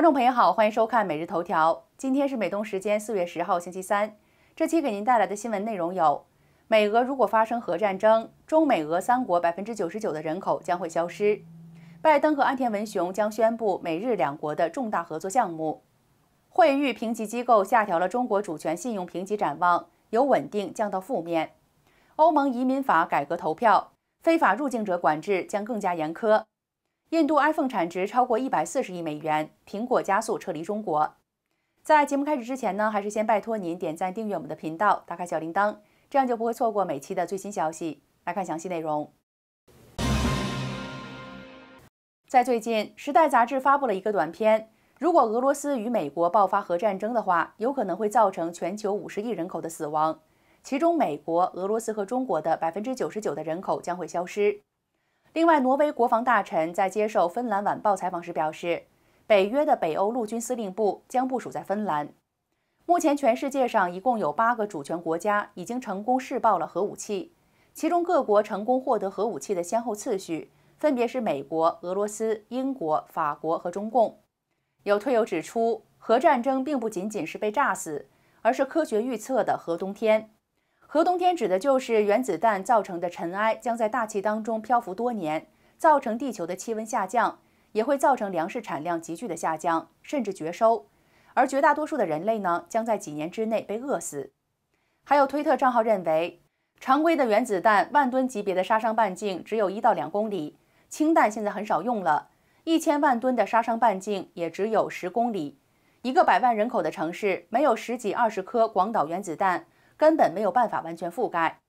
观众朋友好，欢迎收看《每日头条》。今天是美东时间四月十号星期三。这期给您带来的新闻内容有：美俄如果发生核战争，中美俄三国百分之九十九的人口将会消失；拜登和安田文雄将宣布美日两国的重大合作项目；惠誉评级机构下调了中国主权信用评级展望，由稳定降到负面；欧盟移民法改革投票，非法入境者管制将更加严苛。印度 iPhone 产值超过一百四十亿美元，苹果加速撤离中国。在节目开始之前呢，还是先拜托您点赞、订阅我们的频道，打开小铃铛，这样就不会错过每期的最新消息。来看详细内容。在最近，《时代》杂志发布了一个短片，如果俄罗斯与美国爆发核战争的话，有可能会造成全球五十亿人口的死亡，其中美国、俄罗斯和中国的百分之九十九的人口将会消失。另外，挪威国防大臣在接受《芬兰晚报》采访时表示，北约的北欧陆军司令部将部署在芬兰。目前，全世界上一共有八个主权国家已经成功试爆了核武器，其中各国成功获得核武器的先后次序分别是美国、俄罗斯、英国、法国和中共。有退友指出，核战争并不仅仅是被炸死，而是科学预测的核冬天。核冬天指的就是原子弹造成的尘埃将在大气当中漂浮多年，造成地球的气温下降，也会造成粮食产量急剧的下降，甚至绝收。而绝大多数的人类呢，将在几年之内被饿死。还有推特账号认为，常规的原子弹万吨级别的杀伤半径只有一到两公里，氢弹现在很少用了，一千万吨的杀伤半径也只有十公里，一个百万人口的城市没有十几二十颗广岛原子弹。根本没有办法完全覆盖。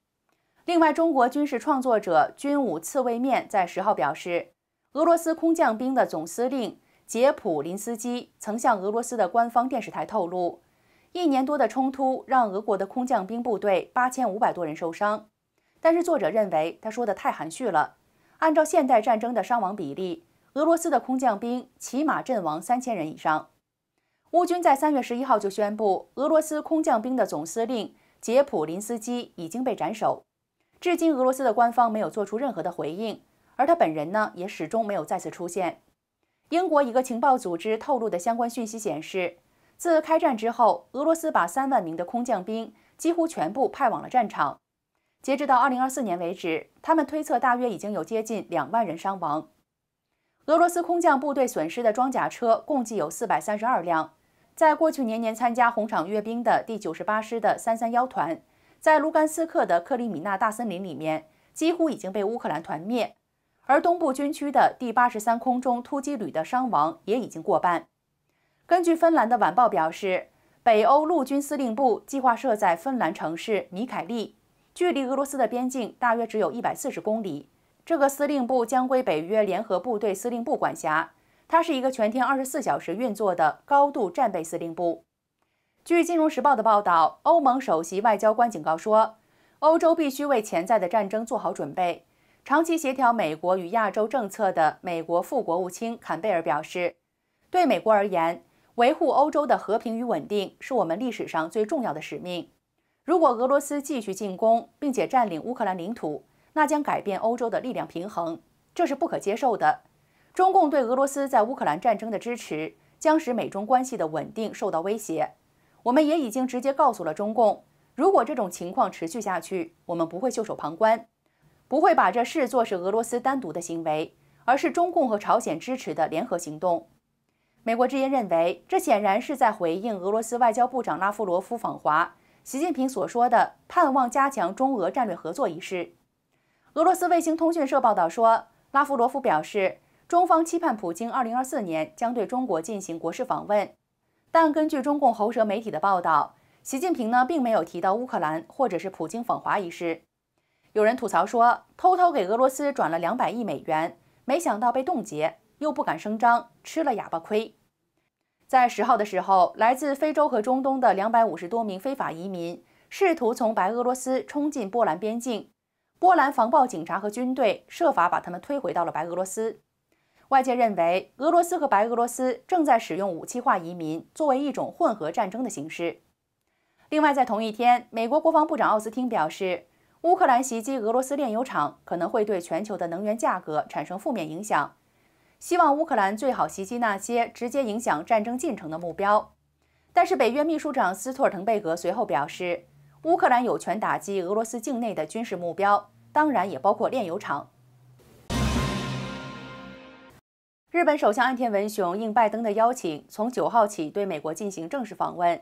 另外，中国军事创作者军武次位面在十号表示，俄罗斯空降兵的总司令杰普林斯基曾向俄罗斯的官方电视台透露，一年多的冲突让俄国的空降兵部队八千五百多人受伤。但是作者认为他说的太含蓄了。按照现代战争的伤亡比例，俄罗斯的空降兵起码阵亡三千人以上。乌军在三月十一号就宣布，俄罗斯空降兵的总司令。杰普林斯基已经被斩首，至今俄罗斯的官方没有做出任何的回应，而他本人呢也始终没有再次出现。英国一个情报组织透露的相关讯息显示，自开战之后，俄罗斯把三万名的空降兵几乎全部派往了战场。截止到二零二四年为止，他们推测大约已经有接近两万人伤亡。俄罗斯空降部队损失的装甲车共计有四百三十二辆。在过去年年参加红场阅兵的第九十八师的三三幺团，在卢甘斯克的克里米纳大森林里面，几乎已经被乌克兰团灭；而东部军区的第八十三空中突击旅的伤亡也已经过半。根据芬兰的晚报表示，北欧陆军司令部计划设在芬兰城市米凯利，距离俄罗斯的边境大约只有一百四十公里。这个司令部将归北约联合部队司令部管辖。它是一个全天二十四小时运作的高度战备司令部。据《金融时报》的报道，欧盟首席外交官警告说，欧洲必须为潜在的战争做好准备。长期协调美国与亚洲政策的美国副国务卿坎贝尔表示：“对美国而言，维护欧洲的和平与稳定是我们历史上最重要的使命。如果俄罗斯继续进攻并且占领乌克兰领土，那将改变欧洲的力量平衡，这是不可接受的。”中共对俄罗斯在乌克兰战争的支持将使美中关系的稳定受到威胁。我们也已经直接告诉了中共，如果这种情况持续下去，我们不会袖手旁观，不会把这视作是俄罗斯单独的行为，而是中共和朝鲜支持的联合行动。美国之音认为，这显然是在回应俄罗斯外交部长拉夫罗夫访华，习近平所说的盼望加强中俄战略合作一事。俄罗斯卫星通讯社报道说，拉夫罗夫表示。中方期盼普京二零二四年将对中国进行国事访问，但根据中共喉舌媒体的报道，习近平呢并没有提到乌克兰或者是普京访华一事。有人吐槽说，偷偷给俄罗斯转了两百亿美元，没想到被冻结，又不敢声张，吃了哑巴亏。在十号的时候，来自非洲和中东的两百五十多名非法移民试图从白俄罗斯冲进波兰边境，波兰防暴警察和军队设法把他们推回到了白俄罗斯。外界认为，俄罗斯和白俄罗斯正在使用武器化移民作为一种混合战争的形式。另外，在同一天，美国国防部长奥斯汀表示，乌克兰袭击俄罗斯炼油厂可能会对全球的能源价格产生负面影响。希望乌克兰最好袭击那些直接影响战争进程的目标。但是，北约秘书长斯托尔滕贝格随后表示，乌克兰有权打击俄罗斯境内的军事目标，当然也包括炼油厂。日本首相岸田文雄应拜登的邀请，从九号起对美国进行正式访问。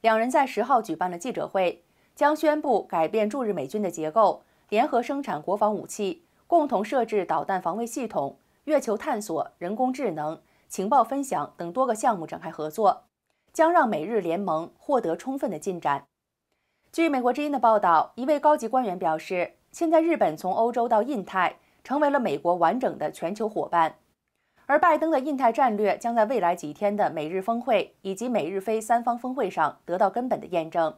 两人在十号举办了记者会，将宣布改变驻日美军的结构，联合生产国防武器，共同设置导弹防卫系统、月球探索、人工智能、情报分享等多个项目展开合作，将让美日联盟获得充分的进展。据美国之音的报道，一位高级官员表示：“现在日本从欧洲到印太，成为了美国完整的全球伙伴。”而拜登的印太战略将在未来几天的美日峰会以及美日菲三方峰会上得到根本的验证。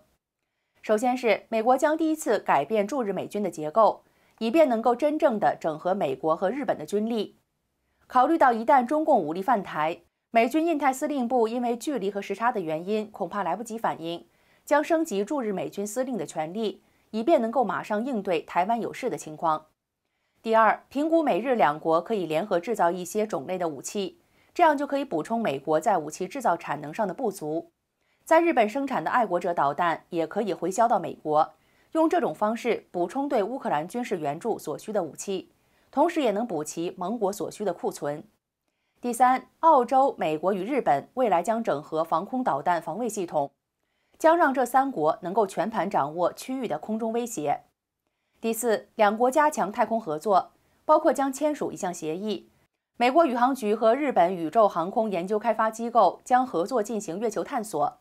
首先是美国将第一次改变驻日美军的结构，以便能够真正的整合美国和日本的军力。考虑到一旦中共武力犯台，美军印太司令部因为距离和时差的原因恐怕来不及反应，将升级驻日美军司令的权力，以便能够马上应对台湾有事的情况。第二，评估美日两国可以联合制造一些种类的武器，这样就可以补充美国在武器制造产能上的不足。在日本生产的爱国者导弹也可以回销到美国，用这种方式补充对乌克兰军事援助所需的武器，同时也能补齐盟国所需的库存。第三，澳洲、美国与日本未来将整合防空导弹防卫系统，将让这三国能够全盘掌握区域的空中威胁。第四，两国加强太空合作，包括将签署一项协议，美国宇航局和日本宇宙航空研究开发机构将合作进行月球探索。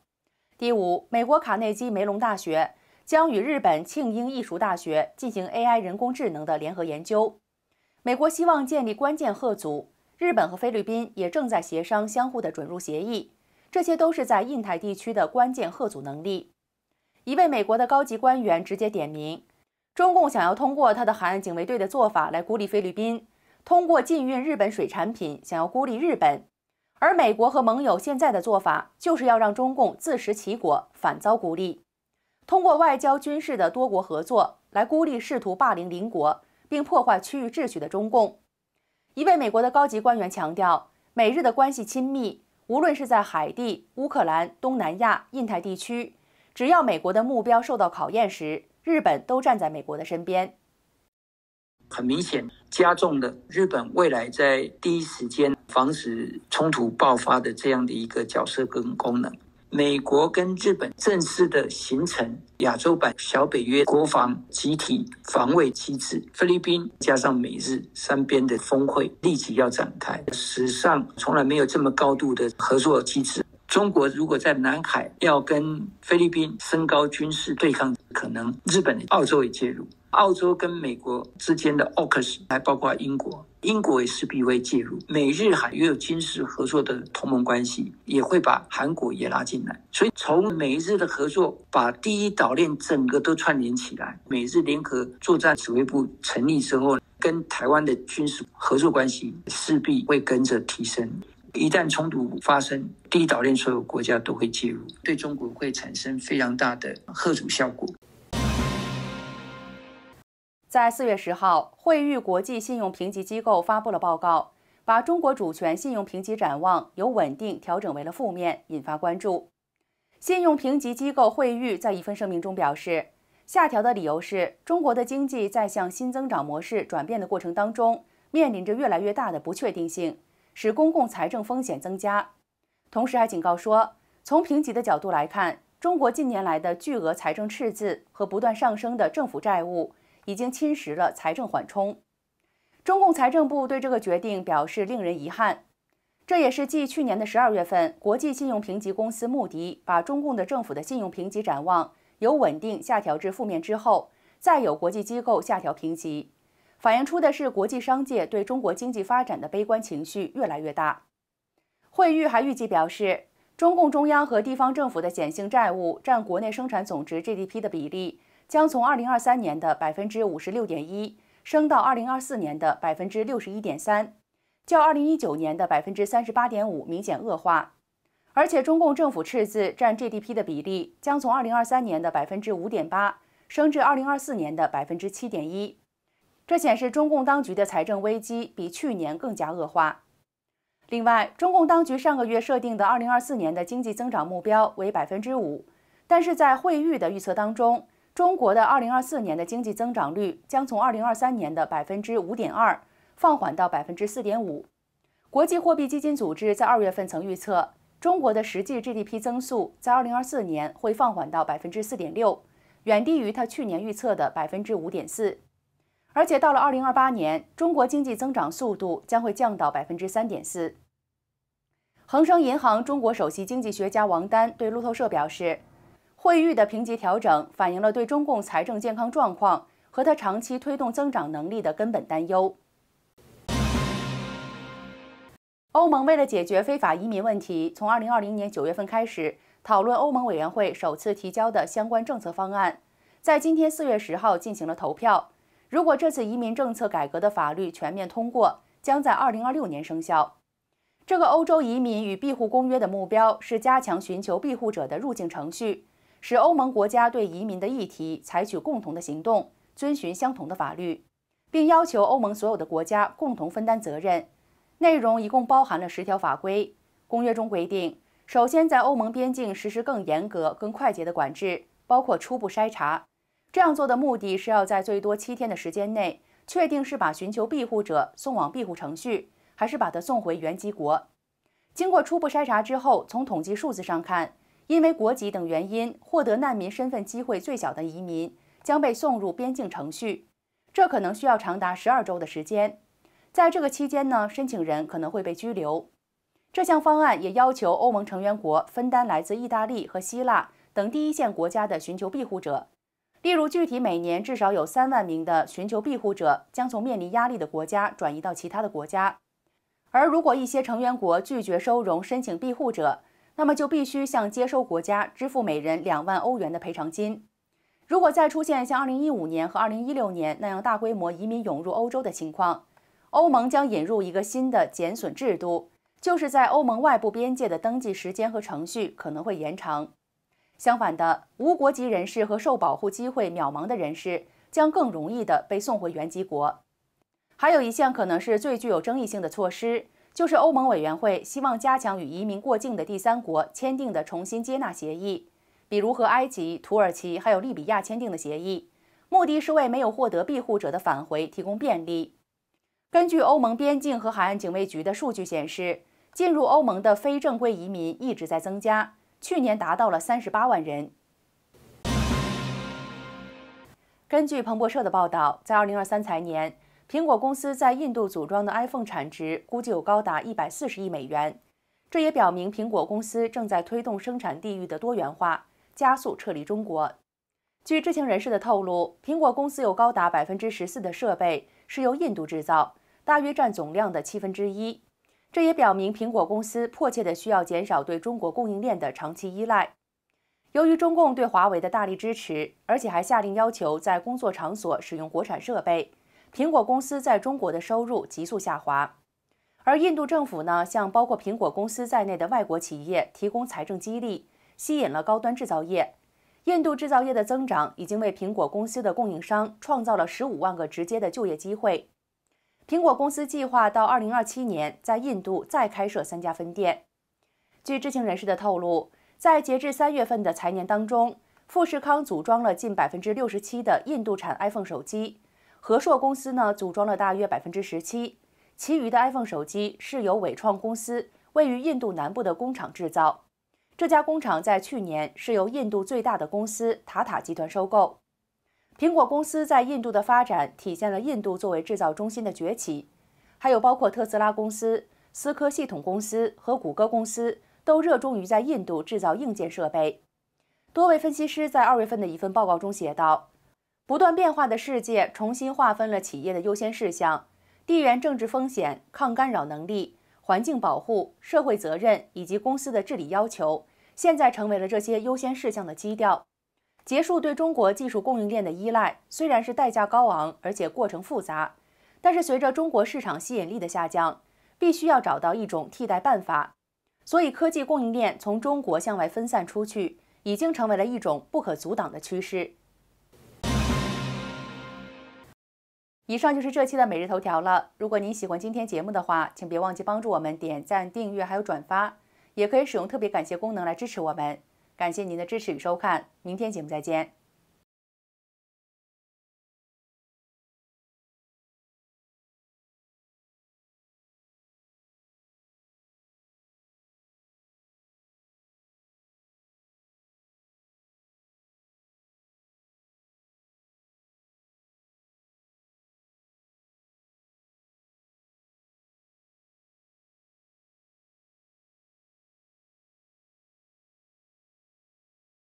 第五，美国卡内基梅隆大学将与日本庆英艺术大学进行 AI 人工智能的联合研究。美国希望建立关键鹤组，日本和菲律宾也正在协商相互的准入协议，这些都是在印太地区的关键鹤组能力。一位美国的高级官员直接点名。中共想要通过他的海岸警卫队的做法来孤立菲律宾，通过禁运日本水产品想要孤立日本，而美国和盟友现在的做法就是要让中共自食其果，反遭孤立。通过外交军事的多国合作来孤立试图霸凌邻国并破坏区域秩序的中共。一位美国的高级官员强调，美日的关系亲密，无论是在海地、乌克兰、东南亚、印太地区，只要美国的目标受到考验时。日本都站在美国的身边，很明显加重了日本未来在第一时间防止冲突爆发的这样的一个角色跟功能。美国跟日本正式的形成亚洲版小北约国防集体防卫机制，菲律宾加上美日三边的峰会立即要展开，史上从来没有这么高度的合作机制。中国如果在南海要跟菲律宾升高军事对抗，可能日本、澳洲也介入。澳洲跟美国之间的澳克，还包括英国，英国也势必会介入。美日海又有军事合作的同盟关系，也会把韩国也拉进来。所以，从美日的合作，把第一岛链整个都串联起来。美日联合作战指挥部成立之后，跟台湾的军事合作关系势必会跟着提升。一旦冲突发生，第一岛链所有国家都会介入，对中国会产生非常大的贺种效果。在四月十号，惠誉国际信用评级机构发布了报告，把中国主权信用评级展望由稳定调整为了负面，引发关注。信用评级机构惠誉在一份声明中表示，下调的理由是中国的经济在向新增长模式转变的过程当中，面临着越来越大的不确定性。使公共财政风险增加，同时还警告说，从评级的角度来看，中国近年来的巨额财政赤字和不断上升的政府债务已经侵蚀了财政缓冲。中共财政部对这个决定表示令人遗憾，这也是继去年的十二月份，国际信用评级公司穆迪把中共的政府的信用评级展望由稳定下调至负面之后，再有国际机构下调评级。反映出的是国际商界对中国经济发展的悲观情绪越来越大。惠誉还预计表示，中共中央和地方政府的显性债务占国内生产总值 GDP 的比例将从2023年的百分之五十六点一升到2024年的百分之六十一点三，较2019年的百分之三十八点五明显恶化。而且，中共政府赤字占 GDP 的比例将从2023年的百分之五点八升至2024年的百分之七点一。这显示中共当局的财政危机比去年更加恶化。另外，中共当局上个月设定的2024年的经济增长目标为百分之五，但是在会预的预测当中，中国的2024年的经济增长率将从2023年的百分之五点二放缓到百分之四点五。国际货币基金组织在二月份曾预测，中国的实际 GDP 增速在2024年会放缓到百分之四点六，远低于它去年预测的百分之五点四。而且到了二零二八年，中国经济增长速度将会降到百分之三点四。恒生银行中国首席经济学家王丹对路透社表示：“惠誉的评级调整反映了对中共财政健康状况和它长期推动增长能力的根本担忧。”欧盟为了解决非法移民问题，从二零二零年九月份开始讨论欧盟委员会首次提交的相关政策方案，在今天四月十号进行了投票。如果这次移民政策改革的法律全面通过，将在二零二六年生效。这个欧洲移民与庇护公约的目标是加强寻求庇护者的入境程序，使欧盟国家对移民的议题采取共同的行动，遵循相同的法律，并要求欧盟所有的国家共同分担责任。内容一共包含了十条法规。公约中规定，首先在欧盟边境实施更严格、更快捷的管制，包括初步筛查。这样做的目的是要在最多七天的时间内确定是把寻求庇护者送往庇护程序，还是把他送回原籍国。经过初步筛查之后，从统计数字上看，因为国籍等原因获得难民身份机会最小的移民将被送入边境程序，这可能需要长达十二周的时间。在这个期间呢，申请人可能会被拘留。这项方案也要求欧盟成员国分担来自意大利和希腊等第一线国家的寻求庇护者。例如，具体每年至少有三万名的寻求庇护者将从面临压力的国家转移到其他的国家，而如果一些成员国拒绝收容申请庇护者，那么就必须向接收国家支付每人两万欧元的赔偿金。如果再出现像2015年和2016年那样大规模移民涌入欧洲的情况，欧盟将引入一个新的减损制度，就是在欧盟外部边界的登记时间和程序可能会延长。相反的，无国籍人士和受保护机会渺茫的人士将更容易的被送回原籍国。还有一项可能是最具有争议性的措施，就是欧盟委员会希望加强与移民过境的第三国签订的重新接纳协议，比如和埃及、土耳其还有利比亚签订的协议，目的是为没有获得庇护者的返回提供便利。根据欧盟边境和海岸警卫局的数据显示，进入欧盟的非正规移民一直在增加。去年达到了三十八万人。根据彭博社的报道，在二零二三财年，苹果公司在印度组装的 iPhone 产值估计有高达一百四十亿美元，这也表明苹果公司正在推动生产地域的多元化，加速撤离中国。据知情人士的透露，苹果公司有高达百分之十四的设备是由印度制造，大约占总量的七分之一。这也表明，苹果公司迫切地需要减少对中国供应链的长期依赖。由于中共对华为的大力支持，而且还下令要求在工作场所使用国产设备，苹果公司在中国的收入急速下滑。而印度政府呢，向包括苹果公司在内的外国企业提供财政激励，吸引了高端制造业。印度制造业的增长已经为苹果公司的供应商创造了十五万个直接的就业机会。苹果公司计划到二零二七年在印度再开设三家分店。据知情人士的透露，在截至三月份的财年当中，富士康组装了近百分之六十七的印度产 iPhone 手机，和硕公司呢组装了大约百分之十七，其余的 iPhone 手机是由伟创公司位于印度南部的工厂制造。这家工厂在去年是由印度最大的公司塔塔集团收购。苹果公司在印度的发展体现了印度作为制造中心的崛起，还有包括特斯拉公司、思科系统公司和谷歌公司都热衷于在印度制造硬件设备。多位分析师在二月份的一份报告中写道：“不断变化的世界重新划分了企业的优先事项，地缘政治风险、抗干扰能力、环境保护、社会责任以及公司的治理要求，现在成为了这些优先事项的基调。”结束对中国技术供应链的依赖，虽然是代价高昂，而且过程复杂，但是随着中国市场吸引力的下降，必须要找到一种替代办法。所以，科技供应链从中国向外分散出去，已经成为了一种不可阻挡的趋势。以上就是这期的每日头条了。如果您喜欢今天节目的话，请别忘记帮助我们点赞、订阅还有转发，也可以使用特别感谢功能来支持我们。感谢您的支持与收看，明天节目再见。